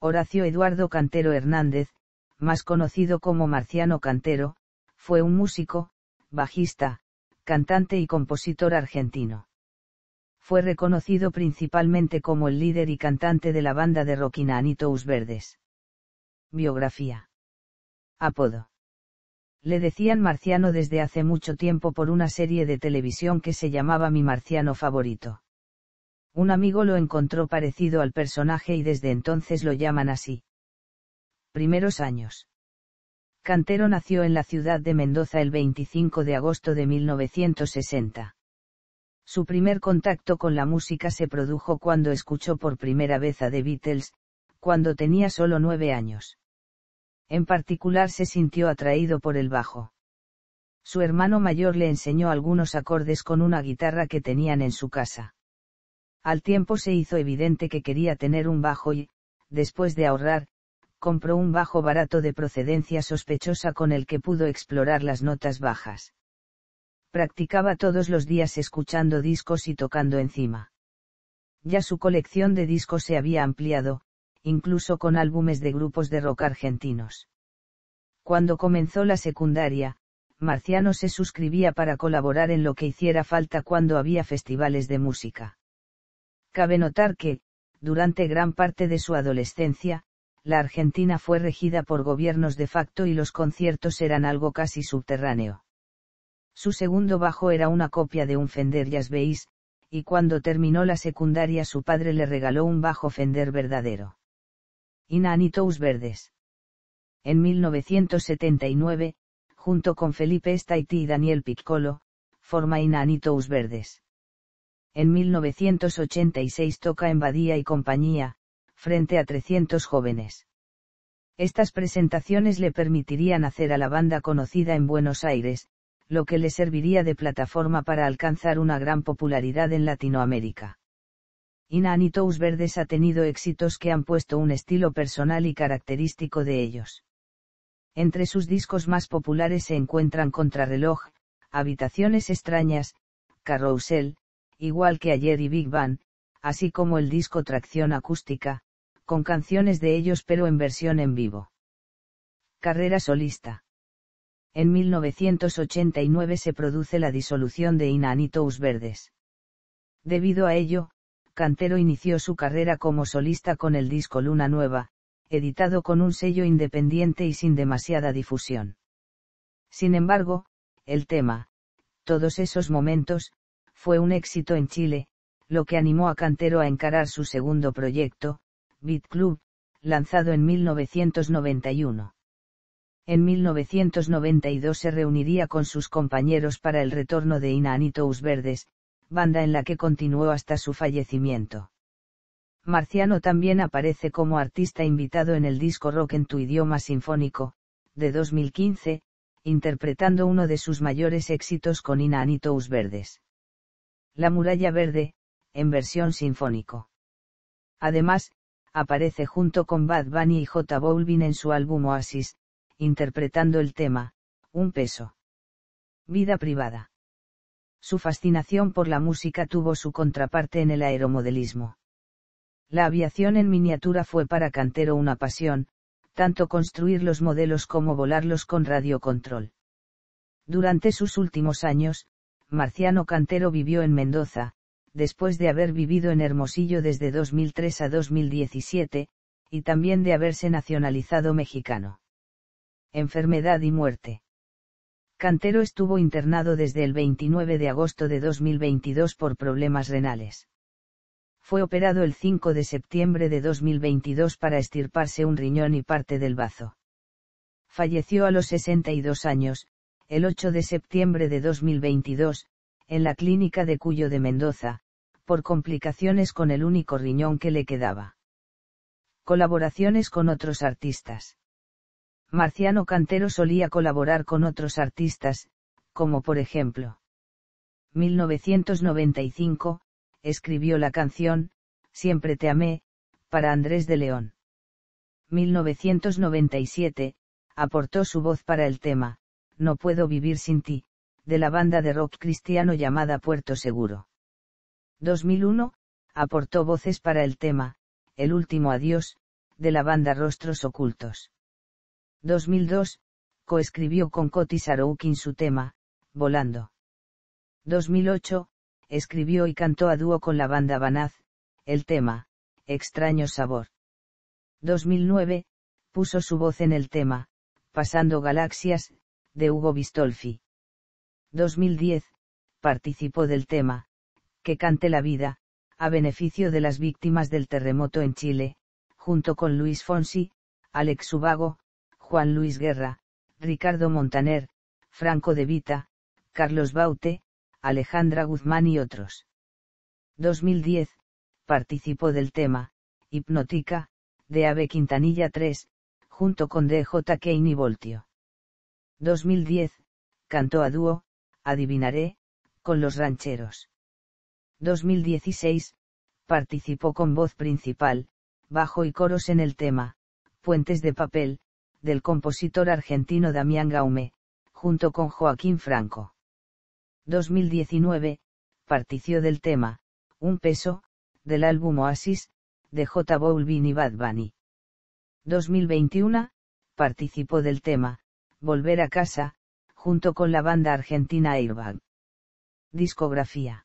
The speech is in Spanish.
Horacio Eduardo Cantero Hernández, más conocido como Marciano Cantero, fue un músico, bajista, cantante y compositor argentino. Fue reconocido principalmente como el líder y cantante de la banda de rock Inanitos Verdes. Biografía. Apodo. Le decían Marciano desde hace mucho tiempo por una serie de televisión que se llamaba Mi Marciano Favorito. Un amigo lo encontró parecido al personaje y desde entonces lo llaman así. Primeros años. Cantero nació en la ciudad de Mendoza el 25 de agosto de 1960. Su primer contacto con la música se produjo cuando escuchó por primera vez a The Beatles, cuando tenía solo nueve años. En particular se sintió atraído por el bajo. Su hermano mayor le enseñó algunos acordes con una guitarra que tenían en su casa. Al tiempo se hizo evidente que quería tener un bajo y, después de ahorrar, compró un bajo barato de procedencia sospechosa con el que pudo explorar las notas bajas. Practicaba todos los días escuchando discos y tocando encima. Ya su colección de discos se había ampliado, incluso con álbumes de grupos de rock argentinos. Cuando comenzó la secundaria, Marciano se suscribía para colaborar en lo que hiciera falta cuando había festivales de música. Cabe notar que, durante gran parte de su adolescencia, la Argentina fue regida por gobiernos de facto y los conciertos eran algo casi subterráneo. Su segundo bajo era una copia de un Fender ya veis, y cuando terminó la secundaria su padre le regaló un bajo Fender verdadero. Inanitos Verdes. En 1979, junto con Felipe Staiti y Daniel Piccolo, forma Inanitos Verdes en 1986 toca en Badía y compañía, frente a 300 jóvenes. Estas presentaciones le permitirían hacer a la banda conocida en Buenos Aires, lo que le serviría de plataforma para alcanzar una gran popularidad en Latinoamérica. Inani Tous Verdes ha tenido éxitos que han puesto un estilo personal y característico de ellos. Entre sus discos más populares se encuentran Contrarreloj, Habitaciones extrañas, Carrousel, igual que ayer y Big Bang, así como el disco Tracción Acústica, con canciones de ellos pero en versión en vivo. Carrera solista. En 1989 se produce la disolución de Inanitos Verdes. Debido a ello, Cantero inició su carrera como solista con el disco Luna Nueva, editado con un sello independiente y sin demasiada difusión. Sin embargo, el tema, todos esos momentos, fue un éxito en Chile, lo que animó a Cantero a encarar su segundo proyecto, Beat Club, lanzado en 1991. En 1992 se reuniría con sus compañeros para el retorno de Inanitos Verdes, banda en la que continuó hasta su fallecimiento. Marciano también aparece como artista invitado en el disco Rock en tu idioma sinfónico, de 2015, interpretando uno de sus mayores éxitos con Inanitos Verdes. La muralla verde, en versión sinfónico. Además, aparece junto con Bad Bunny y J Bolvin en su álbum Oasis, interpretando el tema, Un peso. Vida privada. Su fascinación por la música tuvo su contraparte en el aeromodelismo. La aviación en miniatura fue para Cantero una pasión, tanto construir los modelos como volarlos con radiocontrol. Durante sus últimos años, Marciano Cantero vivió en Mendoza, después de haber vivido en Hermosillo desde 2003 a 2017, y también de haberse nacionalizado mexicano. Enfermedad y muerte. Cantero estuvo internado desde el 29 de agosto de 2022 por problemas renales. Fue operado el 5 de septiembre de 2022 para estirparse un riñón y parte del bazo. Falleció a los 62 años, el 8 de septiembre de 2022, en la clínica de Cuyo de Mendoza, por complicaciones con el único riñón que le quedaba. Colaboraciones con otros artistas. Marciano Cantero solía colaborar con otros artistas, como por ejemplo. 1995, escribió la canción, Siempre te amé, para Andrés de León. 1997, aportó su voz para el tema, no puedo vivir sin ti, de la banda de rock cristiano llamada Puerto Seguro. 2001, aportó voces para el tema, El último adiós, de la banda Rostros Ocultos. 2002, coescribió con Coti Saroukin su tema, Volando. 2008, escribió y cantó a dúo con la banda Banaz, el tema, Extraño Sabor. 2009, puso su voz en el tema, Pasando Galaxias, de Hugo Bistolfi. 2010, participó del tema, Que cante la vida, a beneficio de las víctimas del terremoto en Chile, junto con Luis Fonsi, Alex Ubago, Juan Luis Guerra, Ricardo Montaner, Franco de Vita, Carlos Baute, Alejandra Guzmán y otros. 2010, participó del tema, Hipnótica, de Ave Quintanilla III, junto con DJ Kane y Voltio. 2010, cantó a dúo, Adivinaré, con los rancheros. 2016, participó con voz principal, bajo y coros en el tema, Puentes de Papel, del compositor argentino Damián Gaume, junto con Joaquín Franco. 2019, partició del tema, Un peso, del álbum Oasis, de J. Balvin y Bad Bunny. 2021, participó del tema, Volver a casa, junto con la banda argentina Airbag. Discografía.